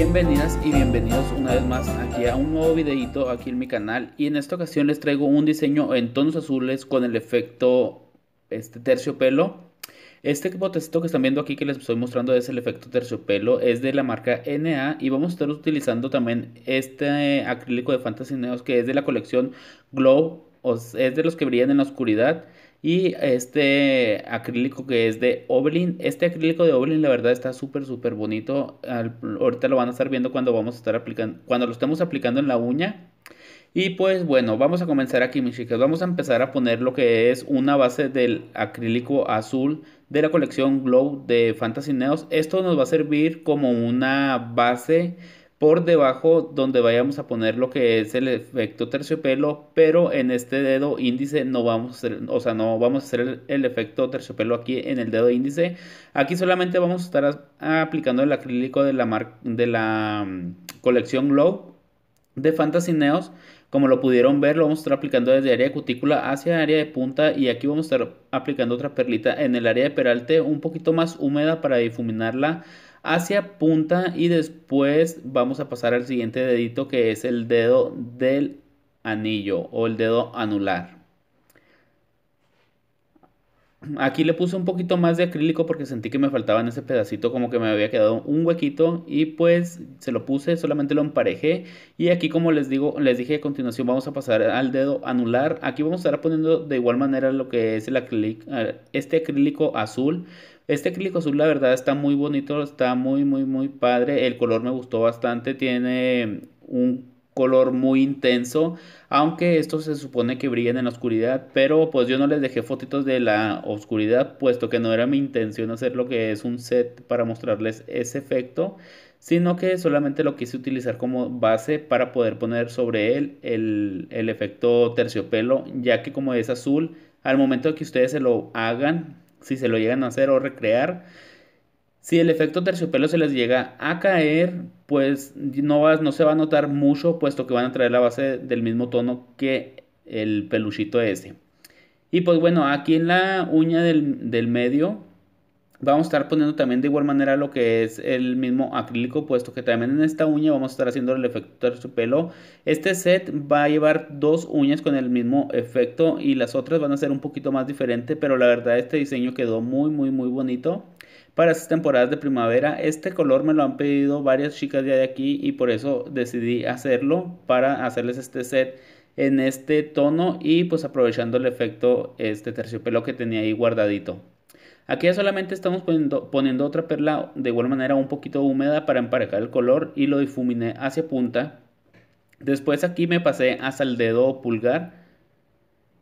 Bienvenidas y bienvenidos una vez más aquí a un nuevo videito aquí en mi canal y en esta ocasión les traigo un diseño en tonos azules con el efecto este terciopelo este botecito que están viendo aquí que les estoy mostrando es el efecto terciopelo, es de la marca NA y vamos a estar utilizando también este acrílico de Fantasy Neos que es de la colección Glow, es de los que brillan en la oscuridad y este acrílico que es de Oblin. Este acrílico de Oblin, la verdad, está súper, súper bonito. Al, ahorita lo van a estar viendo cuando vamos a estar aplicando. Cuando lo estemos aplicando en la uña. Y pues bueno, vamos a comenzar aquí, mis chicas. Vamos a empezar a poner lo que es una base del acrílico azul de la colección Glow de Fantasy Neos. Esto nos va a servir como una base por debajo donde vayamos a poner lo que es el efecto terciopelo, pero en este dedo índice no vamos a hacer, o sea, no vamos a hacer el, efecto terciopelo aquí en el dedo índice. Aquí solamente vamos a estar aplicando el acrílico de la, de la mm, colección Glow de Fantasy Neos como lo pudieron ver, lo vamos a estar aplicando desde área de cutícula hacia área de punta y aquí vamos a estar aplicando otra perlita en el área de peralte un poquito más húmeda para difuminarla hacia punta y después vamos a pasar al siguiente dedito que es el dedo del anillo o el dedo anular. Aquí le puse un poquito más de acrílico porque sentí que me faltaba en ese pedacito, como que me había quedado un huequito y pues se lo puse, solamente lo emparejé y aquí como les digo, les dije a continuación vamos a pasar al dedo anular. Aquí vamos a estar poniendo de igual manera lo que es el acrílico, eh, este acrílico azul. Este acrílico azul la verdad está muy bonito, está muy muy muy padre, el color me gustó bastante, tiene un color muy intenso, aunque esto se supone que brillan en la oscuridad, pero pues yo no les dejé fotitos de la oscuridad, puesto que no era mi intención hacer lo que es un set para mostrarles ese efecto, sino que solamente lo quise utilizar como base para poder poner sobre él el, el efecto terciopelo, ya que como es azul, al momento que ustedes se lo hagan, si se lo llegan a hacer o recrear, si el efecto terciopelo se les llega a caer, pues no, vas no se va a notar mucho, puesto que van a traer la base del mismo tono que el peluchito ese. Y pues bueno, aquí en la uña del, medio vamos a estar poniendo también de igual manera lo que es el mismo acrílico, puesto que también en esta uña vamos a estar haciendo el efecto terciopelo. Este set va a llevar dos uñas con el mismo efecto y las otras van a ser un poquito más diferentes pero la verdad este diseño quedó muy muy muy bonito para estas temporadas de primavera. Este color me lo han pedido varias chicas de aquí y por eso decidí hacerlo para hacerles este set en este tono y pues aprovechando el efecto este terciopelo que tenía ahí guardadito. Aquí solamente estamos poniendo, otra perla de igual manera un poquito húmeda para emparejar el color y lo difuminé hacia punta. Después aquí me pasé hasta el dedo pulgar.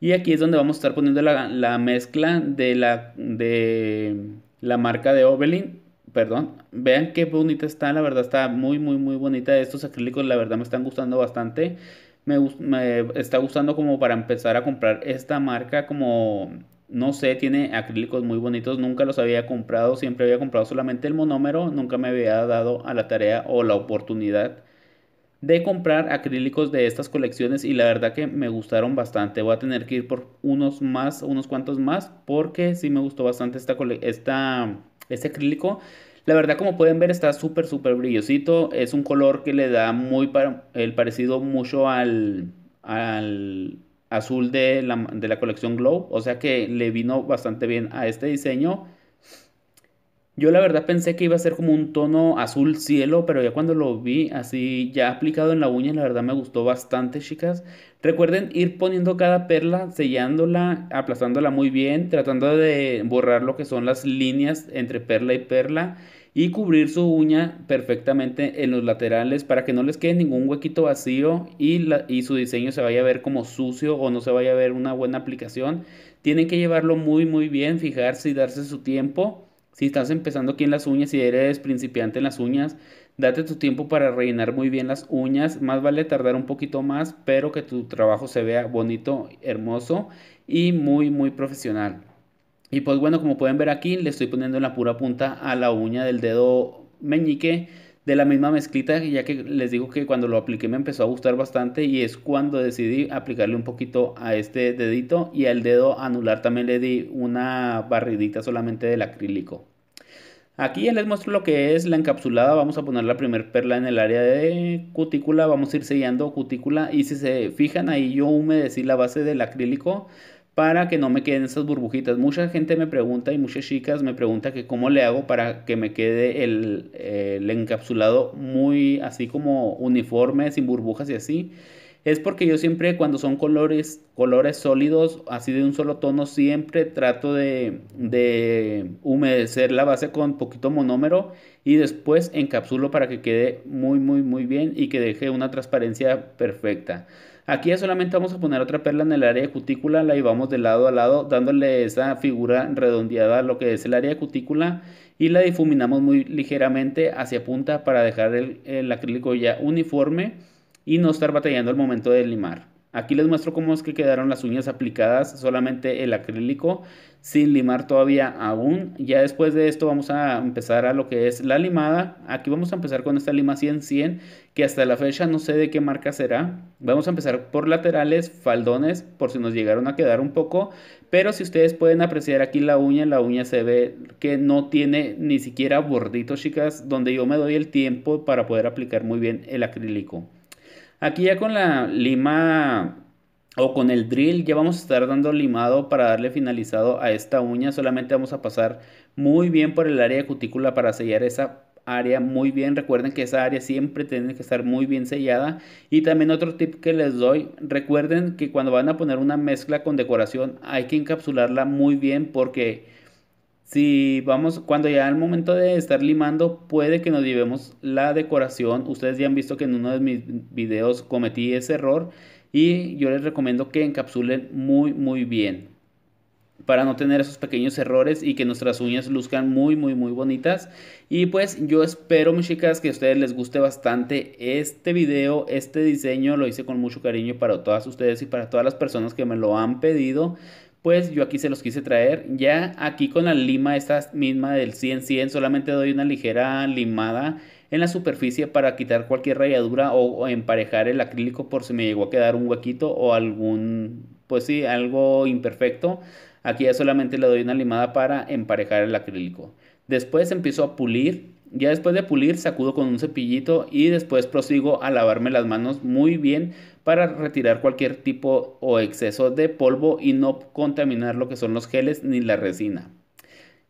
Y aquí es donde vamos a estar poniendo la, la mezcla de la, de la marca de Obelin, perdón, vean qué bonita está, la verdad está muy, muy, muy bonita. Estos acrílicos, la verdad, me están gustando bastante. Me, me está gustando como para empezar a comprar esta marca como no sé, tiene acrílicos muy bonitos, nunca los había comprado, siempre había comprado solamente el monómero, nunca me había dado a la tarea o la oportunidad de comprar acrílicos de estas colecciones y la verdad que me gustaron bastante. Voy a tener que ir por unos más, unos cuantos más, porque sí me gustó bastante esta, este acrílico. La verdad, como pueden ver, está súper, súper brillosito. Es un color que le da muy el parecido mucho al, al azul de la, de la colección Glow. O sea que le vino bastante bien a este diseño. Yo la verdad pensé que iba a ser como un tono azul cielo, pero ya cuando lo vi así ya aplicado en la uña, la verdad me gustó bastante, chicas. Recuerden ir poniendo cada perla, sellándola, aplastándola muy bien, tratando de borrar lo que son las líneas entre perla y perla y cubrir su uña perfectamente en los laterales para que no les quede ningún huequito vacío y, y su diseño se vaya a ver como sucio o no se vaya a ver una buena aplicación. Tienen que llevarlo muy muy bien, fijarse y darse su tiempo si estás empezando aquí en las uñas, si eres principiante en las uñas, date tu tiempo para rellenar muy bien las uñas. Más vale tardar un poquito más, pero que tu trabajo se vea bonito, hermoso y muy, muy profesional. Y pues bueno, como pueden ver aquí, le estoy poniendo la pura punta a la uña del dedo meñique de la misma mezclita, ya que les digo que cuando lo apliqué me empezó a gustar bastante y es cuando decidí aplicarle un poquito a este dedito y al dedo anular también le di una barridita solamente del acrílico. Aquí ya les muestro lo que es la encapsulada, vamos a poner la primer perla en el área de cutícula, vamos a ir sellando cutícula y si se fijan ahí yo humedecí la base del acrílico para que no me queden esas burbujitas. Mucha gente me pregunta y muchas chicas me preguntan que cómo le hago para que me quede el, encapsulado muy así como uniforme, sin burbujas y así. Es porque yo siempre cuando son colores, colores sólidos, así de un solo tono, siempre trato de, de humedecer la base con poquito monómero y después encapsulo para que quede muy muy muy bien y que deje una transparencia perfecta. Aquí ya solamente vamos a poner otra perla en el área de cutícula, la llevamos de lado a lado dándole esa figura redondeada a lo que es el área de cutícula y la difuminamos muy ligeramente hacia punta para dejar el, acrílico ya uniforme y no estar batallando al momento de limar. Aquí les muestro cómo es que quedaron las uñas aplicadas, solamente el acrílico, sin limar todavía aún. Ya después de esto vamos a empezar a lo que es la limada. Aquí vamos a empezar con esta lima 100-100, que hasta la fecha no sé de qué marca será. Vamos a empezar por laterales, faldones, por si nos llegaron a quedar un poco. Pero si ustedes pueden apreciar aquí la uña, la uña se ve que no tiene ni siquiera bordito, chicas, donde yo me doy el tiempo para poder aplicar muy bien el acrílico. Aquí ya con la lima o con el drill ya vamos a estar dando limado para darle finalizado a esta uña. Solamente vamos a pasar muy bien por el área de cutícula para sellar esa área muy bien. Recuerden que esa área siempre tiene que estar muy bien sellada. Y también otro tip que les doy, recuerden que cuando van a poner una mezcla con decoración hay que encapsularla muy bien porque si vamos, cuando ya al momento de estar limando, puede que nos llevemos la decoración. Ustedes ya han visto que en uno de mis videos cometí ese error y yo les recomiendo que encapsulen muy, muy bien para no tener esos pequeños errores y que nuestras uñas luzcan muy muy muy bonitas y pues yo espero mis chicas que a ustedes les guste bastante este video este diseño lo hice con mucho cariño para todas ustedes y para todas las personas que me lo han pedido pues yo aquí se los quise traer. Ya aquí con la lima esta misma del 100-100 solamente doy una ligera limada en la superficie para quitar cualquier rayadura o, emparejar el acrílico por si me llegó a quedar un huequito o algún, pues sí, algo imperfecto. Aquí ya solamente le doy una limada para emparejar el acrílico. Después empiezo a pulir. Ya después de pulir sacudo con un cepillito y después prosigo a lavarme las manos muy bien para retirar cualquier tipo o exceso de polvo y no contaminar lo que son los geles ni la resina.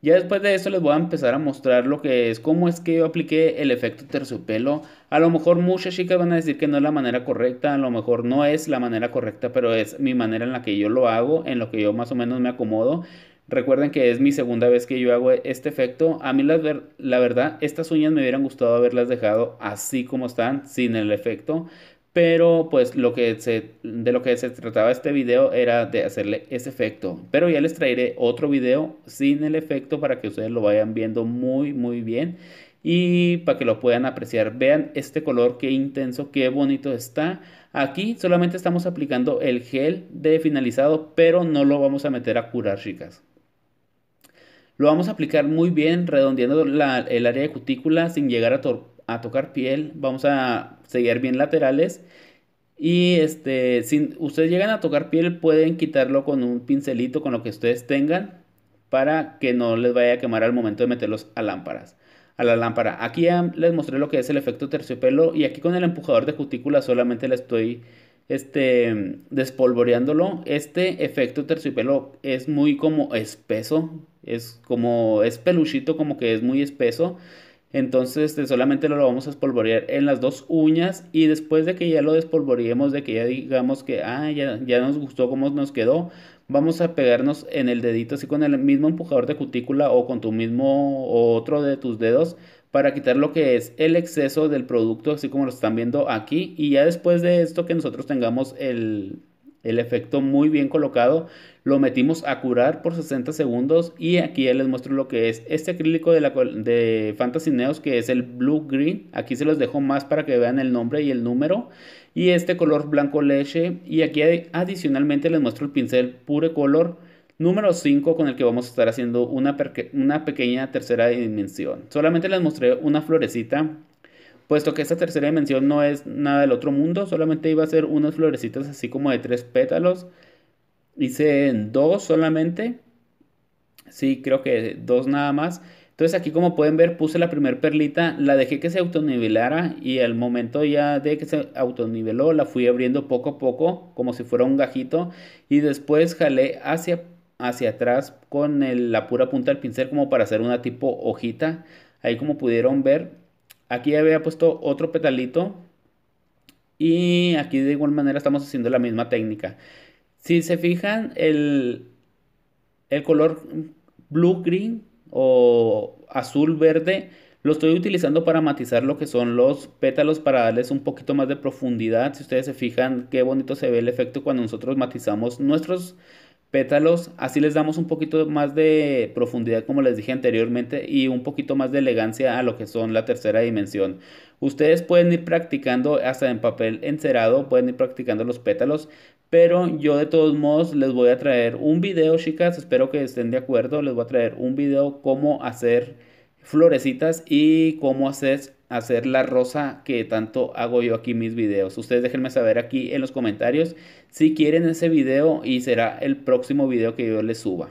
Ya después de eso les voy a empezar a mostrar lo que es, cómo es que yo apliqué el efecto terciopelo. A lo mejor muchas chicas van a decir que no es la manera correcta, a lo mejor no es la manera correcta, pero es mi manera en la que yo lo hago, en lo que yo más o menos me acomodo. Recuerden que es mi segunda vez que yo hago este efecto. A mí la, la verdad, estas uñas me hubieran gustado haberlas dejado así como están, sin el efecto pero pues lo que se, de lo que se trataba este video era de hacerle ese efecto. Pero ya les traeré otro video sin el efecto para que ustedes lo vayan viendo muy muy bien y para que lo puedan apreciar. Vean este color, qué intenso, qué bonito está. Aquí solamente estamos aplicando el gel de finalizado, pero no lo vamos a meter a curar, chicas. Lo vamos a aplicar muy bien, redondeando el área de cutícula sin llegar a, tor a tocar piel, vamos a seguir bien laterales. Y este, si ustedes llegan a tocar piel, pueden quitarlo con un pincelito, con lo que ustedes tengan, para que no les vaya a quemar al momento de meterlos a lámparas. A la lámpara. Aquí ya les mostré lo que es el efecto terciopelo y aquí con el empujador de cutícula solamente le estoy este, despolvoreándolo. Este efecto terciopelo es muy como espeso, es como es peluchito, como que es muy espeso. Entonces este, solamente lo vamos a espolvorear en las dos uñas y después de que ya lo despolvoreemos, de que ya digamos que ah, ya, ya nos gustó cómo nos quedó, vamos a pegarnos en el dedito así con el mismo empujador de cutícula o con tu mismo otro de tus dedos para quitar lo que es el exceso del producto así como lo están viendo aquí y ya después de esto que nosotros tengamos el, el efecto muy bien colocado lo metimos a curar por 60 segundos y aquí ya les muestro lo que es este acrílico de, la, de Fantasy Neos que es el Blue Green. Aquí se los dejo más para que vean el nombre y el número. Y este color blanco leche y aquí adicionalmente les muestro el pincel Pure Color número 5 con el que vamos a estar haciendo una, una pequeña tercera dimensión. Solamente les mostré una florecita puesto que esta tercera dimensión no es nada del otro mundo, solamente iba a ser unas florecitas así como de tres pétalos. Hice dos solamente. Sí, creo que dos nada más. Entonces aquí como pueden ver puse la primera perlita, la dejé que se autonivelara y al momento ya de que se autoniveló la fui abriendo poco a poco como si fuera un gajito y después jalé hacia, hacia atrás con la pura punta del pincel como para hacer una tipo hojita. Ahí como pudieron ver Aquí había puesto otro petalito. Y aquí de igual manera estamos haciendo la misma técnica. Si se fijan, el, el color blue-green o azul-verde lo estoy utilizando para matizar lo que son los pétalos para darles un poquito más de profundidad. Si ustedes se fijan, qué bonito se ve el efecto cuando nosotros matizamos nuestros pétalos. Así les damos un poquito más de profundidad, como les dije anteriormente, y un poquito más de elegancia a lo que son la tercera dimensión. Ustedes pueden ir practicando hasta en papel encerado, pueden ir practicando los pétalos, pero yo de todos modos les voy a traer un video, chicas, espero que estén de acuerdo, les voy a traer un video cómo hacer florecitas y cómo hacer hacer la rosa que tanto hago yo aquí mis videos. Ustedes déjenme saber aquí en los comentarios si quieren ese video y será el próximo video que yo les suba.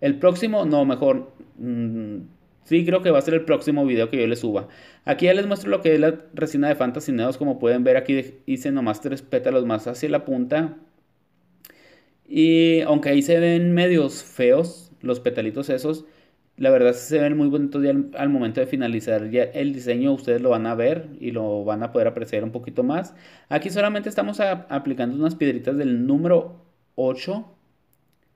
El próximo, no, mejor... Si mm, sí, creo que va a ser el próximo video que yo les suba. Aquí ya les muestro lo que es la resina de Fantasineos. Como pueden ver aquí hice nomás tres pétalos más hacia la punta. Y aunque ahí se ven medios feos los petalitos esos, la verdad se ven muy bonitos ya al, momento de finalizar ya el diseño ustedes lo van a ver y lo van a poder apreciar un poquito más aquí solamente estamos aplicando unas piedritas del número 8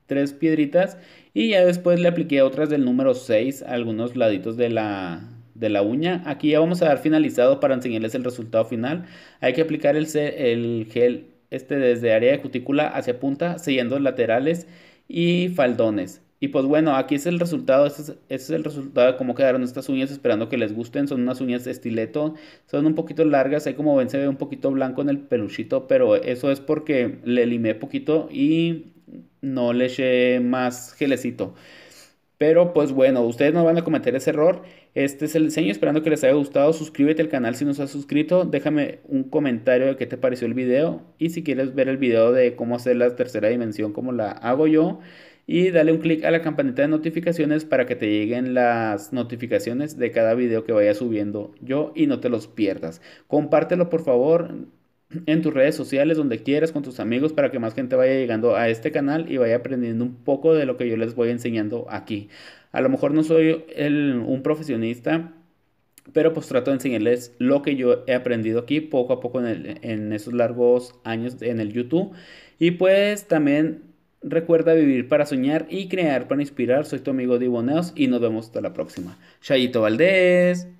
tres piedritas y ya después le apliqué otras del número 6 a algunos laditos de la de la uña aquí ya vamos a dar finalizado para enseñarles el resultado final hay que aplicar el, el gel este desde área de cutícula hacia punta sellando laterales y faldones y pues bueno, aquí es el resultado, este, este es, el resultado de cómo quedaron estas uñas, esperando que les gusten, son unas uñas de estileto, son un poquito largas, ahí como ven se ve un poquito blanco en el peluchito, pero eso es porque le limé poquito y no le eché más gelecito. Pero pues bueno, ustedes no van a cometer ese error. Este es el diseño, esperando que les haya gustado. Suscríbete al canal si no has suscrito. Déjame un comentario de qué te pareció el video. Y si quieres ver el video de cómo hacer la tercera dimensión como la hago yo y dale un clic a la campanita de notificaciones para que te lleguen las notificaciones de cada video que vaya subiendo yo y no te los pierdas. Compártelo por favor en tus redes sociales, donde quieras, con tus amigos, para que más gente vaya llegando a este canal y vaya aprendiendo un poco de lo que yo les voy enseñando aquí. A lo mejor no soy un profesionista pero pues trato de enseñarles lo que yo he aprendido aquí poco a poco en, esos largos años en el YouTube. Y pues también Recuerda vivir para soñar y crear para inspirar. Soy tu amigo Diboneos y nos vemos hasta la próxima. Chayito Valdés.